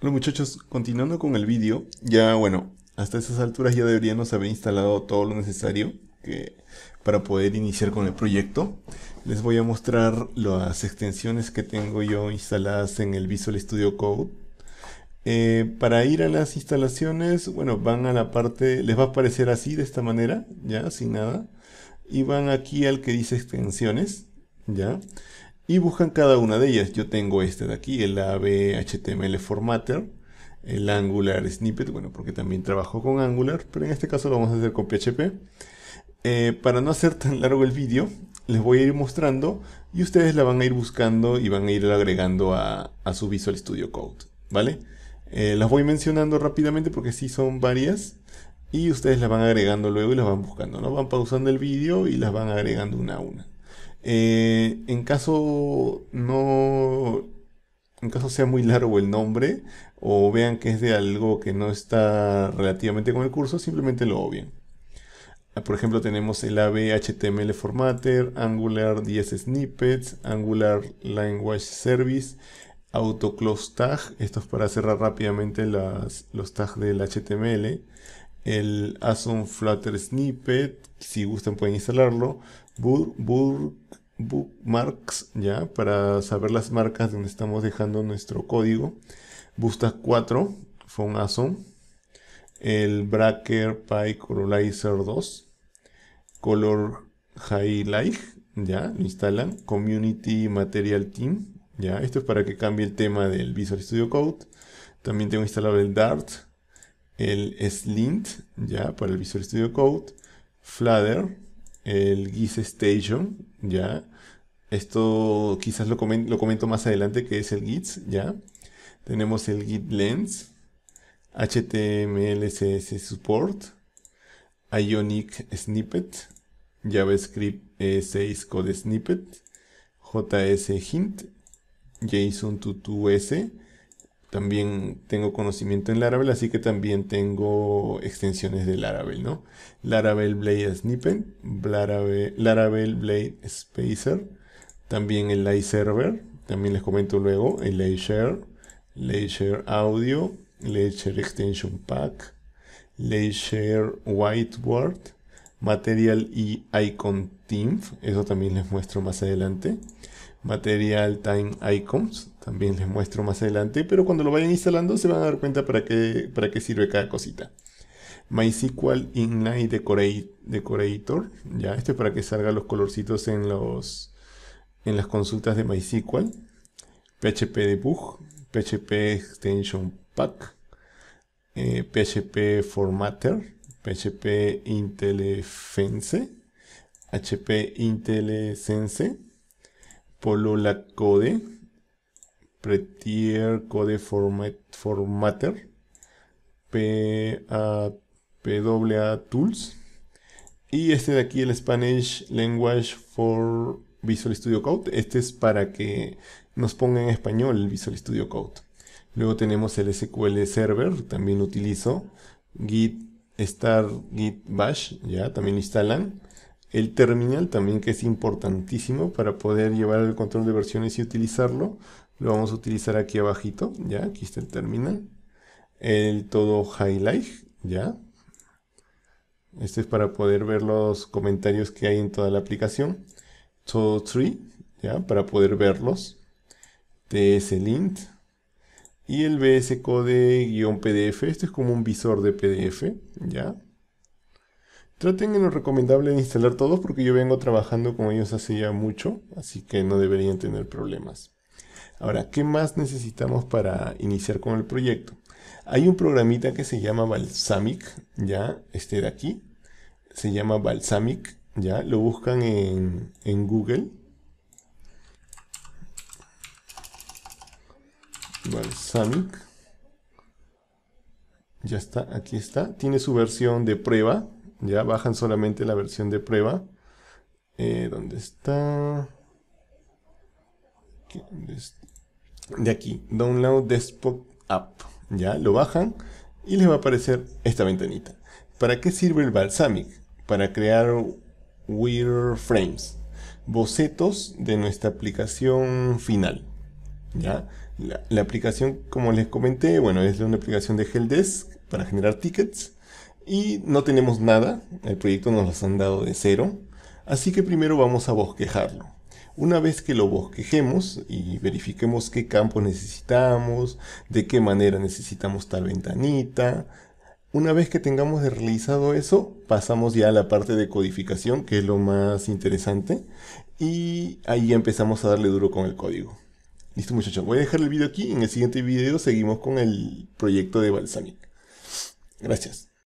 Bueno muchachos, continuando con el vídeo, ya bueno, hasta esas alturas ya deberíamos haber instalado todo lo necesario que, para poder iniciar con el proyecto. Les voy a mostrar las extensiones que tengo yo instaladas en el Visual Studio Code. Eh, para ir a las instalaciones, bueno, van a la parte, les va a aparecer así, de esta manera, ya, sin nada. Y van aquí al que dice extensiones, ya y buscan cada una de ellas. Yo tengo este de aquí, el ABHTML Formatter, el Angular Snippet, bueno, porque también trabajo con Angular, pero en este caso lo vamos a hacer con PHP. Eh, para no hacer tan largo el vídeo, les voy a ir mostrando y ustedes la van a ir buscando y van a ir agregando a, su Visual Studio Code, ¿vale? Eh, las voy mencionando rápidamente porque sí son varias y ustedes las van agregando luego y las van buscando, ¿no? Van pausando el vídeo y las van agregando una a una. Eh, en caso no. En caso sea muy largo el nombre, o vean que es de algo que no está relativamente con el curso, simplemente lo obvien. Ah, por ejemplo, tenemos el AB Formatter, Angular 10 Snippets, Angular Language Service, AutoClose Tag, esto es para cerrar rápidamente las, los tags del HTML, el Asun Flutter Snippet, si gustan pueden instalarlo, bookmarks ya para saber las marcas donde estamos dejando nuestro código. Busta 4 fue ASOM. El Bracker Pie Colorizer 2. Color Highlight. Ya, lo instalan. Community Material Team. Ya, esto es para que cambie el tema del Visual Studio Code. También tengo instalado el Dart. El Slint. Ya, para el Visual Studio Code. Flutter el GIS Station, ¿ya? Esto quizás lo, comento más adelante, que es el git ¿ya? Tenemos el Git Lens, HTML, Support, Ionic Snippet, JavaScript E6 Code Snippet, JS Hint, JSON 22 s también tengo conocimiento en Laravel, así que también tengo extensiones de Laravel, ¿no? Laravel Blade Snippet, Laravel, Blade Spacer, también el Light Server, también les comento luego, el Layshare, Share, Share Audio, Light Share Extension Pack, Light Share Whiteboard, Material y Icon Team, eso también les muestro más adelante material Time Icons. También les muestro más adelante, pero cuando lo vayan instalando se van a dar cuenta para qué, para qué sirve cada cosita. MySQL Inline Decorator. Ya, esto es para que salgan los colorcitos en, los, en las consultas de MySQL. PHP Debug. PHP Extension Pack. PHP eh, Formatter. PHP IntelliFence. HP IntelliSense. Polola Code, Pretier Code Format, Formatter, p PWA Tools y este de aquí, el Spanish Language for Visual Studio Code. Este es para que nos ponga en español el Visual Studio Code. Luego tenemos el SQL Server, también utilizo. Git Star Git Bash, ya, también instalan. El terminal también que es importantísimo para poder llevar el control de versiones y utilizarlo. Lo vamos a utilizar aquí abajito, ya, aquí está el terminal. El todo highlight, ya. Este es para poder ver los comentarios que hay en toda la aplicación. Todo tree, ya, para poder verlos. tslint Y el bs code-pdf, este es como un visor de PDF, ya. Traten en lo recomendable de instalar todos porque yo vengo trabajando con ellos hace ya mucho, así que no deberían tener problemas. Ahora, ¿qué más necesitamos para iniciar con el proyecto? Hay un programita que se llama Balsamic, ya, este de aquí, se llama Balsamic, ya, lo buscan en, en Google. Balsamic. Ya está, aquí está. Tiene su versión de prueba, ya bajan solamente la versión de prueba. Eh, ¿Dónde está? De aquí, Download Desktop App. Ya lo bajan y les va a aparecer esta ventanita. ¿Para qué sirve el Balsamic? Para crear wireframes, bocetos de nuestra aplicación final. ¿ya? La, aplicación, como les comenté, bueno, es una aplicación de Helldesk para generar tickets y no tenemos nada, el proyecto nos los han dado de cero, así que primero vamos a bosquejarlo. Una vez que lo bosquejemos y verifiquemos qué campo necesitamos, de qué manera necesitamos tal ventanita, una vez que tengamos realizado eso, pasamos ya a la parte de codificación, que es lo más interesante, y ahí empezamos a darle duro con el código. Listo muchachos, voy a dejar el video aquí, en el siguiente video seguimos con el proyecto de Balsamic. Gracias.